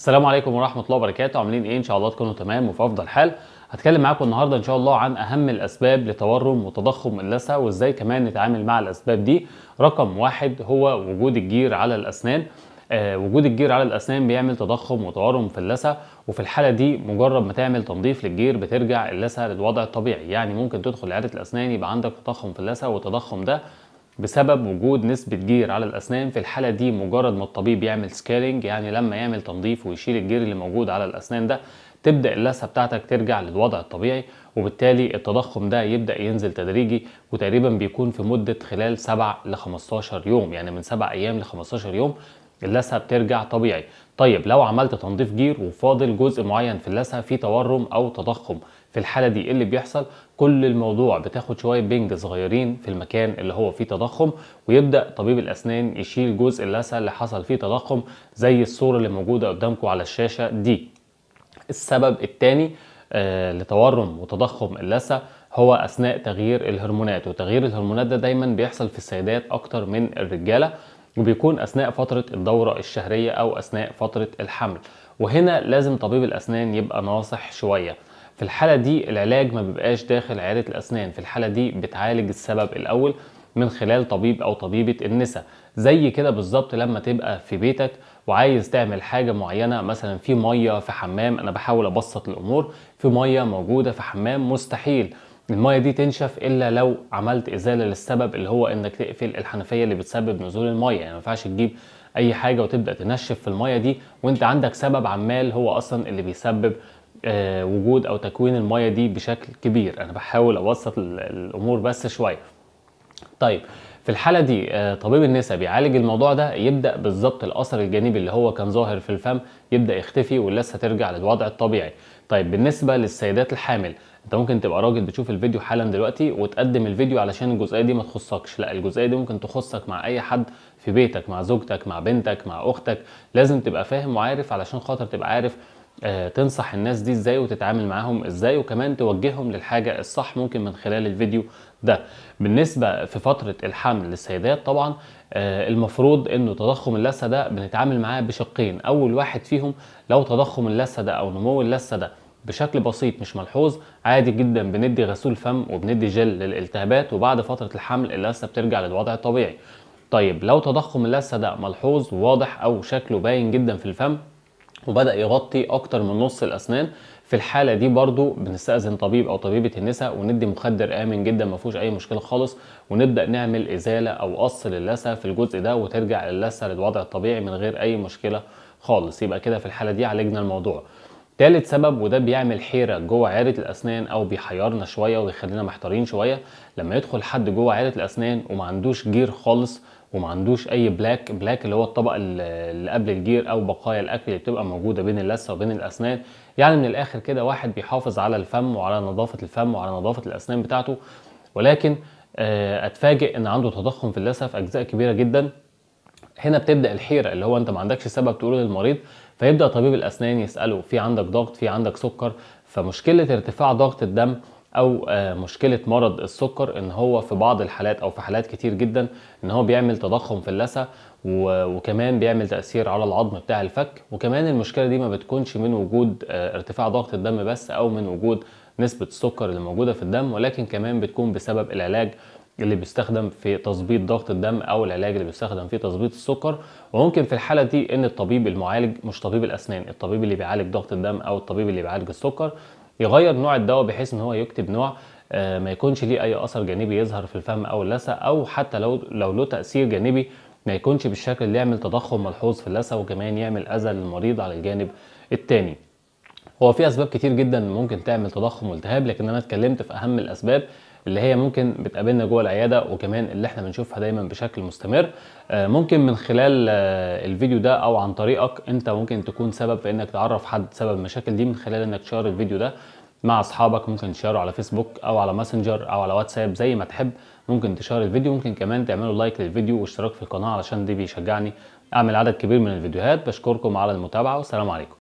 السلام عليكم ورحمه الله وبركاته عاملين ايه ان شاء الله تكونوا تمام وفي افضل حال هتكلم معاكم النهارده ان شاء الله عن اهم الاسباب لتورم وتضخم اللثه وازاي كمان نتعامل مع الاسباب دي رقم واحد هو وجود الجير على الاسنان آه وجود الجير على الاسنان بيعمل تضخم وتورم في اللثه وفي الحاله دي مجرد ما تعمل تنظيف للجير بترجع اللثه للوضع الطبيعي يعني ممكن تدخل عياده الاسنان يبقى عندك تضخم في اللثه والتضخم ده بسبب وجود نسبة جير على الأسنان في الحالة دي مجرد ما الطبيب يعمل سكيلينج يعني لما يعمل تنظيف ويشيل الجير اللي موجود على الأسنان ده تبدأ اللثة بتاعتك ترجع للوضع الطبيعي وبالتالي التضخم ده يبدأ ينزل تدريجي وتقريبا بيكون في مدة خلال 7 ل 15 يوم يعني من 7 أيام ل 15 يوم اللثه بترجع طبيعي طيب لو عملت تنظيف جير وفاضل جزء معين في اللثه فيه تورم او تضخم في الحاله دي ايه اللي بيحصل كل الموضوع بتاخد شويه بنج صغيرين في المكان اللي هو فيه تضخم ويبدا طبيب الاسنان يشيل جزء اللثه اللي حصل فيه تضخم زي الصوره اللي موجوده قدامكم على الشاشه دي السبب الثاني آه لتورم وتضخم اللثه هو اثناء تغيير الهرمونات وتغيير الهرمونات ده دا دايما بيحصل في السيدات اكتر من الرجاله وبيكون أثناء فترة الدورة الشهرية أو أثناء فترة الحمل وهنا لازم طبيب الأسنان يبقى ناصح شوية في الحالة دي العلاج ما بيبقاش داخل عيادة الأسنان في الحالة دي بتعالج السبب الأول من خلال طبيب أو طبيبة النساء زي كده بالظبط لما تبقى في بيتك وعايز تعمل حاجة معينة مثلا في مية في حمام أنا بحاول أبسط الأمور في مية موجودة في حمام مستحيل المية دي تنشف الا لو عملت ازاله للسبب اللي هو انك تقفل الحنفيه اللي بتسبب نزول المية يعني ما ينفعش تجيب اي حاجه وتبدا تنشف في المية دي وانت عندك سبب عمال هو اصلا اللي بيسبب آه، وجود او تكوين المية دي بشكل كبير انا بحاول ابسط الامور بس شويه طيب في الحاله دي آه، طبيب النساء بيعالج الموضوع ده يبدا بالظبط الاثر الجانبي اللي هو كان ظاهر في الفم يبدا يختفي واللثه ترجع للوضع الطبيعي طيب بالنسبه للسيدات الحامل انت ممكن تبقى راجل بتشوف الفيديو حالا دلوقتي وتقدم الفيديو علشان الجزئيه دي ما تخصكش لا الجزئيه دي ممكن تخصك مع اي حد في بيتك مع زوجتك مع بنتك مع اختك لازم تبقى فاهم وعارف علشان خاطر تبقى عارف آه، تنصح الناس دي ازاي وتتعامل معاهم ازاي وكمان توجههم للحاجة الصح ممكن من خلال الفيديو ده بالنسبة في فترة الحمل للسيدات طبعا آه، المفروض انه تضخم اللثة ده بنتعامل معاه بشقين اول واحد فيهم لو تضخم اللثة ده او نمو اللثة ده بشكل بسيط مش ملحوظ عادي جدا بندي غسول فم وبندي جل للالتهابات وبعد فترة الحمل اللثة بترجع للوضع الطبيعي طيب لو تضخم اللثة ده ملحوظ وواضح او شكله باين جدا في الفم وبدأ يغطي أكتر من نص الأسنان في الحالة دي برضو بنستأذن طبيب أو طبيبة النساء وندي مخدر آمن جدا ما فيهوش أي مشكلة خالص ونبدأ نعمل إزالة أو قص للثة في الجزء ده وترجع اللثة للوضع الطبيعي من غير أي مشكلة خالص يبقى كده في الحالة دي عالجنا الموضوع تالت سبب وده بيعمل حيرة جوه عيادة الأسنان أو بيحيرنا شوية ويخلينا محتارين شوية لما يدخل حد جوه عيادة الأسنان ومعندوش جير خالص وما عندوش اي بلاك بلاك اللي هو الطبق اللي قبل الجير او بقايا الاكل اللي بتبقى موجوده بين اللثه وبين الاسنان يعني من الاخر كده واحد بيحافظ على الفم وعلى نظافه الفم وعلى نظافه الاسنان بتاعته ولكن آه، اتفاجئ ان عنده تضخم في اللثه في اجزاء كبيره جدا هنا بتبدا الحيره اللي هو انت ما عندكش سبب تقوله للمريض فيبدا طبيب الاسنان يساله في عندك ضغط في عندك سكر فمشكله ارتفاع ضغط الدم او آه، مشكله مرض السكر ان هو في بعض الحالات او في حالات كتير جدا ان هو بيعمل تضخم في اللثه وكمان بيعمل تاثير على العظم بتاع الفك وكمان المشكله دي ما بتكونش من وجود آه، ارتفاع ضغط الدم بس او من وجود نسبه السكر اللي موجوده في الدم ولكن كمان بتكون بسبب العلاج اللي بيستخدم في تظبيط ضغط الدم او العلاج اللي بيستخدم في تظبيط السكر وممكن في الحاله دي ان الطبيب المعالج مش طبيب الاسنان الطبيب اللي بيعالج ضغط الدم او الطبيب اللي بيعالج السكر يغير نوع الدواء بحيث ان هو يكتب نوع آه، ما يكونش ليه اي اثر جانبي يظهر في الفم او اللثه او حتى لو لو له تاثير جانبي ما يكونش بالشكل اللي يعمل تضخم ملحوظ في اللثه وكمان يعمل اذى للمريض على الجانب الثاني هو في اسباب كتير جدا ممكن تعمل تضخم والتهاب لكن انا اتكلمت في اهم الاسباب اللي هي ممكن بتقابلنا جوه العياده وكمان اللي احنا بنشوفها دايما بشكل مستمر آه، ممكن من خلال آه، الفيديو ده او عن طريقك انت ممكن تكون سبب في انك تعرف حد سبب المشاكل دي من خلال انك تشير الفيديو ده مع اصحابك ممكن تشاره على فيسبوك او على ماسنجر او على واتساب زي ما تحب ممكن تشار الفيديو ممكن كمان تعملوا لايك للفيديو واشتراك في القناه علشان دي بيشجعني اعمل عدد كبير من الفيديوهات بشكركم على المتابعه والسلام عليكم